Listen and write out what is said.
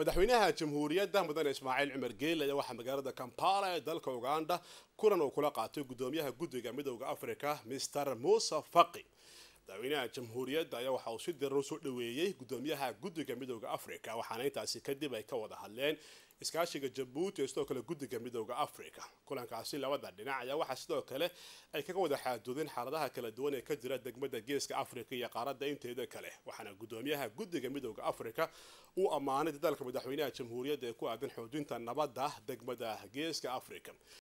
madaxweynaha jamhuuriyadda mudane ismaaciil cumar geel ayaa waxaa magaalada kampala ee dalka uganda kulan uu kula qaatay guddoomiyaha guddiga midowda africa mister muuse faqi madaxweynaha jamhuuriyadda ayaa waxa uu si diran usoo dhaweeyey guddoomiyaha guddiga midowda africa waxaana intaasi kadib ay ka wada hadleen iskaashiga jabuuti ee sidoo kale guddiga midooda africa kulankaasi labada dhinac ayaa waxaa sidoo kale ay kaga wada xaadoodeen xaaladaha kala duwan ee ka jira degmada geeska africa iyo qaaradda inteeda kale waxaana guddoomiyaha guddiga midooda afrika uu ammaanay dadaalka madaxweynaha jamhuuriyadda ee ku aadan xoojinta nabadda degmada geeska africa